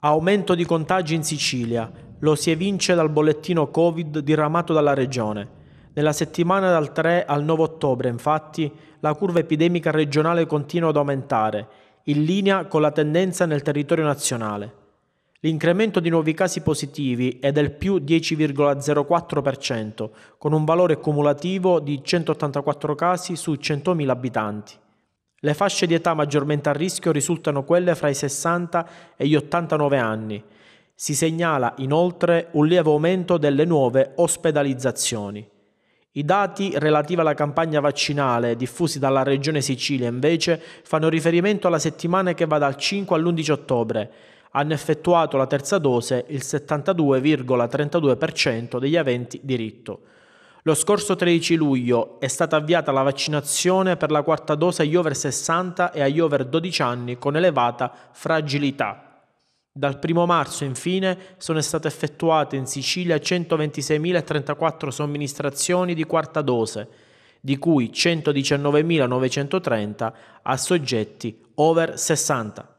Aumento di contagi in Sicilia, lo si evince dal bollettino Covid diramato dalla Regione. Nella settimana dal 3 al 9 ottobre, infatti, la curva epidemica regionale continua ad aumentare, in linea con la tendenza nel territorio nazionale. L'incremento di nuovi casi positivi è del più 10,04%, con un valore cumulativo di 184 casi su 100.000 abitanti. Le fasce di età maggiormente a rischio risultano quelle fra i 60 e gli 89 anni. Si segnala inoltre un lieve aumento delle nuove ospedalizzazioni. I dati relativi alla campagna vaccinale diffusi dalla Regione Sicilia invece fanno riferimento alla settimana che va dal 5 all'11 ottobre. Hanno effettuato la terza dose il 72,32% degli aventi diritto. Lo scorso 13 luglio è stata avviata la vaccinazione per la quarta dose agli over 60 e agli over 12 anni con elevata fragilità. Dal 1 marzo, infine, sono state effettuate in Sicilia 126.034 somministrazioni di quarta dose, di cui 119.930 a soggetti over 60.